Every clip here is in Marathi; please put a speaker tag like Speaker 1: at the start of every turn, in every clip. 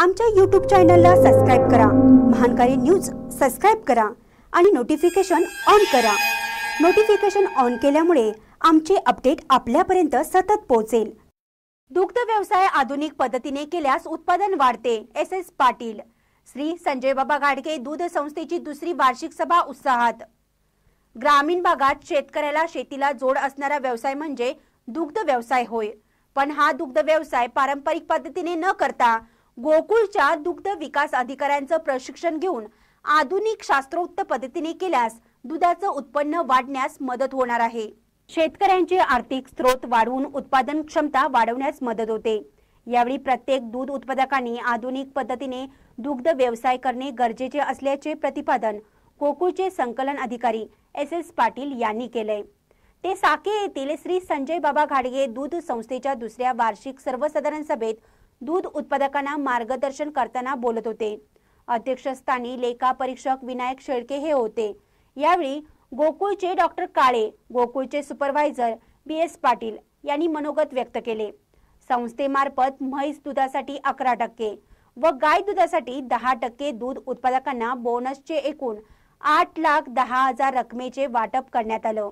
Speaker 1: आमच्या यूट्यूब चॅनलला सबस्क्राईब करा महानकारी न्यूज सबस्क्राईब करा आणि नोटिफिकेशन ऑन करा नोटिफिकेशन ऑन केल्यामुळे आमचे अपडेट आपल्यापर्यंत सतत पोहोचेल दुग्ध व्यवसाय आधुनिक पद्धतीने केल्यास उत्पादन वाढते एस एस पाटील श्री संजय बाबा गाडगे दूध संस्थेची दुसरी वार्षिक सभा उत्साहात ग्रामीण भागात शेतकऱ्याला शेतीला जोड असणारा व्यवसाय म्हणजे दुग्ध व्यवसाय होय पण हा दुग्ध व्यवसाय पारंपरिक पद्धतीने न करता गोकुळच्या दुग्ध विकास अधिकाऱ्यांचं प्रशिक्षण घेऊन आधुनिक शास्त्रोक्त पद्धतीने केल्यास दुधाचं उत्पन्न वाढण्यास मदत होणार आहे शेतकऱ्यांचे आर्थिक स्रोत वाढवून उत्पादन क्षमता वाढवण्यास मदत होते यावेळी प्रत्येक दूध उत्पादकांनी आधुनिक पद्धतीने दुग्ध व्यवसाय करणे गरजेचे असल्याचे प्रतिपादन गोकुळचे संकलन अधिकारी एस एस पाटील यांनी केले ते साके येथील श्री संजय बाबा घाडगे दूध संस्थेच्या दुसऱ्या वार्षिक सर्वसाधारण सभेत दूध उत्पादकांना मार्गदर्शन करताना बोलत होते अध्यक्षस्थानी लेखा परीक्षक विनायक शेळके हे होते यावेळी गोकुळचे डॉक्टर काळे गोकुळचे सुपरवायझर बी एस पाटील यांनी मनोगत व्यक्त केले संस्थेमार्फत म्हैस दुधासाठी अकरा टक्के व गाय दुधासाठी दहा टक्के दूध उत्पादकांना बोनसचे एकूण आठ लाख दहा हजार रकमेचे वाटप करण्यात आलं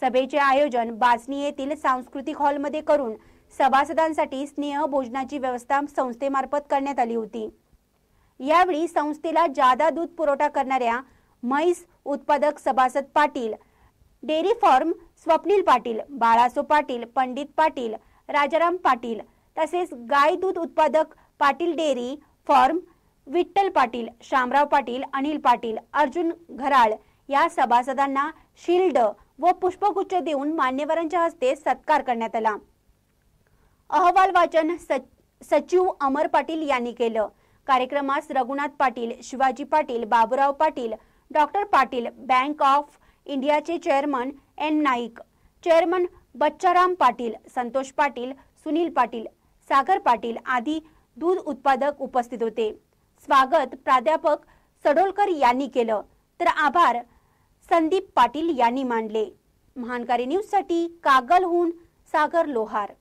Speaker 1: सभेचे आयोजन बासनी येथील सांस्कृतिक हॉलमध्ये करून सभासदांसाठी स्नेह भोजनाची व्यवस्था संस्थेमार्फत करण्यात आली होती यावेळी संस्थेला जादा दूध पुरवठा करणाऱ्या म्हैस उत्पादक सभासद पाटील डेअरी फॉर्म स्वप्नील पाटील बाळासो पाटील पंडित पाटील राजाराम पाटील तसेच गाय दूध उत्पादक पाटील डेअरी फॉर्म विठ्ठल पाटील शामराव पाटील अनिल पाटील अर्जुन घराळ या सभासदांना शिल्ड व पुष्पगुच्छ देऊन मान्यवरांच्या हस्ते सत्कार करण्यात आला अहवाल वाचन सचिव अमर पाटील यांनी केलं कार्यक्रमास Raghunath Patil Shivaji Patil Baburao Patil doctor Patil bank of इंडियाचे chairman N Naik chairman Baccharam Patil Santosh Patil Sunil Patil Sagar Patil आदी दूध उत्पादक उपस्थित होते स्वागत प्राध्यापक सडोलकर यांनी केलं तर आभार संदीप पाटील यांनी मानले महानकारी न्यूजसाठी कागलहून सागर लोहार